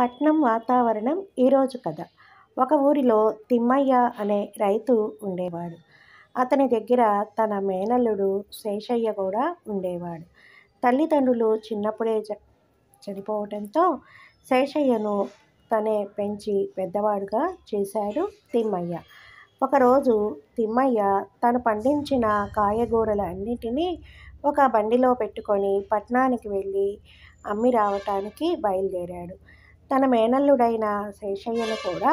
పట్నం వాతావరణం ఈరోజు కథ ఒక ఊరిలో తిమ్మయ్య అనే రైతు ఉండేవాడు అతని దగ్గర తన మేనల్లుడు శేషయ్య కూడా ఉండేవాడు తల్లిదండ్రులు చిన్నప్పుడే చనిపోవడంతో శేషయ్యను తనే పెంచి పెద్దవాడుగా చేశాడు తిమ్మయ్య ఒకరోజు తిమ్మయ్య తను పండించిన కాయగూరలన్నిటినీ ఒక బండిలో పెట్టుకొని పట్నానికి వెళ్ళి అమ్మి రావటానికి బయలుదేరాడు తన మేనల్లుడైన శేషయ్యను కూడా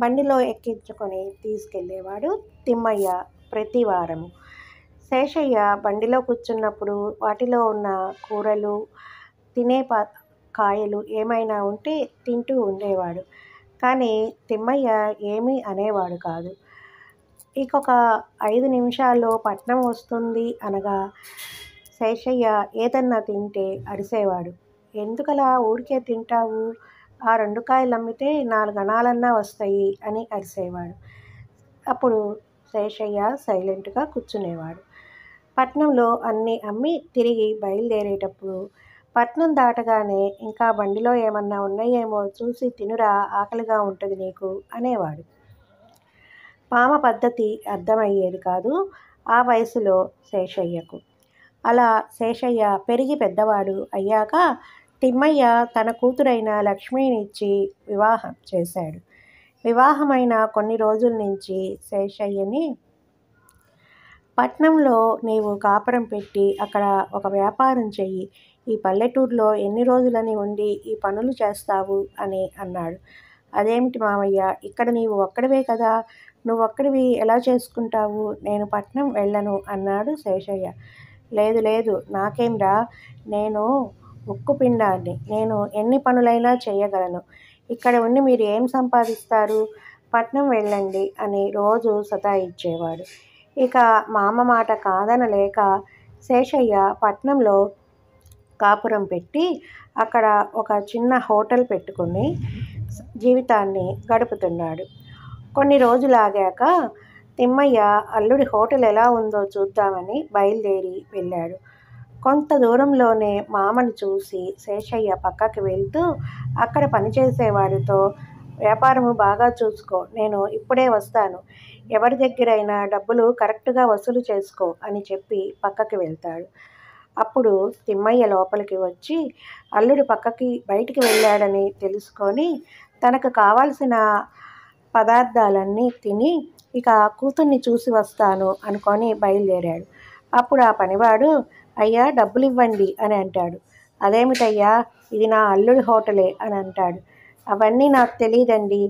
బండిలో ఎక్కించుకొని తీసుకెళ్ళేవాడు తిమ్మయ్య ప్రతి వారము శేషయ్య బండిలో కూర్చున్నప్పుడు వాటిలో ఉన్న కూరలు తినే పా కాయలు ఏమైనా ఉంటే తింటూ ఉండేవాడు కానీ తిమ్మయ్య ఏమీ అనేవాడు కాదు ఇంకొక ఐదు నిమిషాల్లో పట్నం వస్తుంది అనగా శేషయ్య ఏదన్నా తింటే అడిసేవాడు ఎందుకలా ఊరికే తింటావు ఆ రెండు కాయలు అమ్మితే నాలుగు అణాలన్నా వస్తాయి అని అరిసేవాడు అప్పుడు శేషయ్య సైలెంట్గా కూర్చునేవాడు పట్నంలో అన్నీ అమ్మి తిరిగి బయలుదేరేటప్పుడు పట్నం దాటగానే ఇంకా బండిలో ఏమన్నా ఉన్నాయేమో చూసి తినురా ఆకలిగా ఉంటుంది నీకు అనేవాడు పామ పద్ధతి అర్థమయ్యేది కాదు ఆ వయసులో శేషయ్యకు అలా శేషయ్య పెరిగి పెద్దవాడు అయ్యాక తిమ్మయ్య తన కూతురైన లక్ష్మినిచ్చి వివాహం చేశాడు వివాహమైన కొన్ని రోజుల నుంచి శేషయ్యని పట్నంలో నీవు కాపురం పెట్టి అక్కడ ఒక వ్యాపారం చెయ్యి ఈ పల్లెటూరులో ఎన్ని రోజులని ఉండి ఈ పనులు చేస్తావు అని అన్నాడు అదేమిటి మామయ్య ఇక్కడ నీవు ఒక్కడివే కదా నువ్వు ఒక్కడివి ఎలా చేసుకుంటావు నేను పట్నం వెళ్ళను అన్నాడు శేషయ్య లేదు లేదు రా నేను ఉక్కు పిండాన్ని నేను ఎన్ని పనులైనా చేయగలను ఇక్కడ ఉండి మీరు ఏం సంపాదిస్తారు పట్నం వెళ్ళండి అని రోజు ఇచ్చేవాడు ఇక మామ మాట కాదనలేక శేషయ్య పట్నంలో కాపురం పెట్టి అక్కడ ఒక చిన్న హోటల్ పెట్టుకుని జీవితాన్ని గడుపుతున్నాడు కొన్ని రోజులాగాక తిమ్మయ్య అల్లుడి హోటల్ ఎలా ఉందో చూద్దామని బయలుదేరి వెళ్ళాడు కొంత దూరంలోనే మామను చూసి శేషయ్య పక్కకి వెళ్తూ అక్కడ పనిచేసేవారితో వ్యాపారము బాగా చూసుకో నేను ఇప్పుడే వస్తాను ఎవరి దగ్గరైనా డబ్బులు కరెక్ట్గా వసూలు చేసుకో అని చెప్పి పక్కకి వెళ్తాడు అప్పుడు తిమ్మయ్య లోపలికి వచ్చి అల్లుడు పక్కకి బయటికి వెళ్ళాడని తెలుసుకొని తనకు కావాల్సిన పదార్థాలన్నీ తిని ఇక కూతుర్ని చూసి వస్తాను అనుకొని బయలుదేరాడు అప్పుడు ఆ పనివాడు అయ్యా డబ్బులు ఇవ్వండి అని అంటాడు అదేమిటయ్యా ఇది నా అల్లుడి హోటలే అని అంటాడు అవన్నీ నాకు తెలియదండి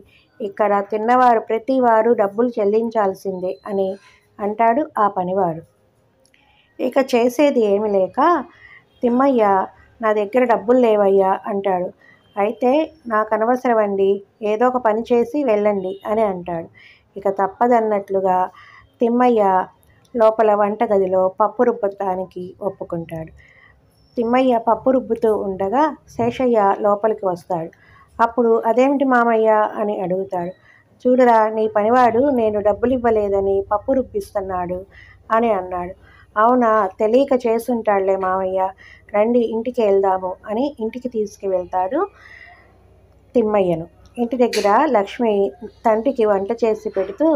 ఇక్కడ తిన్నవారు ప్రతి వారు డబ్బులు చెల్లించాల్సిందే అని అంటాడు ఆ పనివారు ఇక చేసేది ఏమి లేక తిమ్మయ్య నా దగ్గర డబ్బులు లేవయ్యా అంటాడు అయితే నాకు అనవసరం అండి ఏదో ఒక పని చేసి వెళ్ళండి అని అంటాడు ఇక తప్పదన్నట్లుగా తిమ్మయ్య లోపల వంటగదిలో పప్పు రుబ్బటానికి ఒప్పుకుంటాడు తిమ్మయ్య పప్పు రుబ్బుతూ ఉండగా శేషయ్య లోపలికి వస్తాడు అప్పుడు అదేమిటి మామయ్య అని అడుగుతాడు చూడరా నీ పనివాడు నేను డబ్బులు ఇవ్వలేదని పప్పు రుబ్బిస్తున్నాడు అని అన్నాడు అవునా తెలియక చేస్తుంటాడులే మామయ్య రండి ఇంటికి వెళ్దాము అని ఇంటికి తీసుకువెళ్తాడు తిమ్మయ్యను ఇంటి దగ్గర లక్ష్మి తండ్రికి వంట చేసి పెడుతూ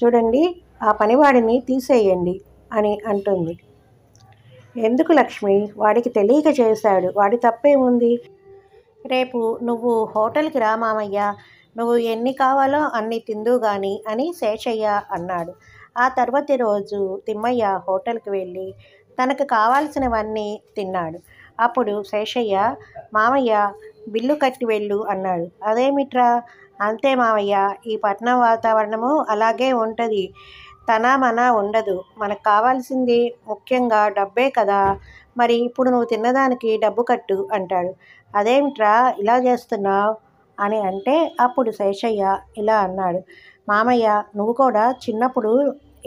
చూడండి ఆ పనివాడిని తీసేయండి అని అంటుంది ఎందుకు లక్ష్మి వాడికి తెలియక చేశాడు వాడి తప్పేముంది రేపు నువ్వు హోటల్కి రా మామయ్య నువ్వు ఎన్ని కావాలో అన్ని తిందు గాని అని శేషయ్య అన్నాడు ఆ తర్వాతి రోజు తిమ్మయ్య హోటల్కి వెళ్ళి తనకు కావాల్సినవన్నీ తిన్నాడు అప్పుడు శేషయ్య మామయ్య బిల్లు కట్టి వెళ్ళు అన్నాడు అదేమిట్రా అంతే మామయ్య ఈ పట్నం వాతావరణము అలాగే ఉంటుంది తనామనా ఉండదు మనకు కావాల్సింది ముఖ్యంగా డబ్బే కదా మరి ఇప్పుడు నువ్వు తిన్నదానికి డబ్బు కట్టు అంటాడు అదేమిట్రా ఇలా చేస్తున్నావు అని అంటే అప్పుడు శేషయ్య ఇలా అన్నాడు మామయ్య నువ్వు కూడా చిన్నప్పుడు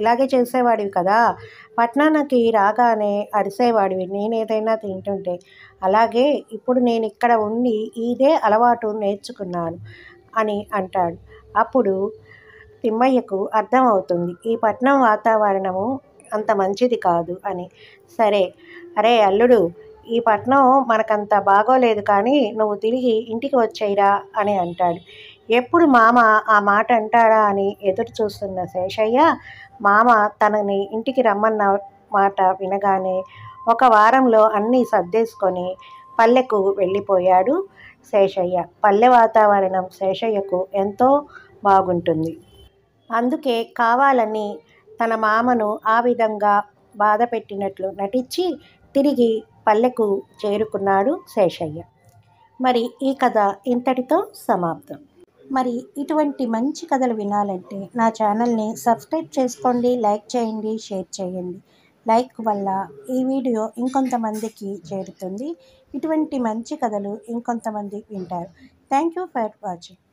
ఇలాగే చేసేవాడివి కదా పట్నానికి రాగానే అరిసేవాడివి నేనేదైనా తింటుంటే అలాగే ఇప్పుడు నేను ఇక్కడ ఉండి ఇదే అలవాటు నేర్చుకున్నాను అని అంటాడు అప్పుడు తిమ్మయ్యకు అర్థమవుతుంది ఈ పట్నం వాతావరణము అంత మంచిది కాదు అని సరే అరే అల్లుడు ఈ పట్నం మనకంత బాగోలేదు కానీ నువ్వు తిరిగి ఇంటికి వచ్చేయిరా అని అంటాడు ఎప్పుడు మామ ఆ మాట అంటాడా అని ఎదురు చూస్తున్న శేషయ్య మామ తనని ఇంటికి రమ్మన్న మాట వినగానే ఒక వారంలో అన్నీ సర్దేసుకొని పల్లెకు వెళ్ళిపోయాడు శేషయ్య పల్లె వాతావరణం శేషయ్యకు ఎంతో బాగుంటుంది అందుకే కావాలని తన మామను ఆ విధంగా బాధ పెట్టినట్లు నటించి తిరిగి పల్లెకు చేరుకున్నాడు శేషయ్య మరి ఈ కథ ఇంతటితో సమాప్తం మరి ఇటువంటి మంచి కథలు వినాలంటే నా ఛానల్ని సబ్స్క్రైబ్ చేసుకోండి లైక్ చేయండి షేర్ చేయండి లైక్ వల్ల ఈ వీడియో ఇంకొంతమందికి చేరుతుంది ఇటువంటి మంచి కథలు ఇంకొంతమంది వింటారు థ్యాంక్ యూ ఫర్ వాచింగ్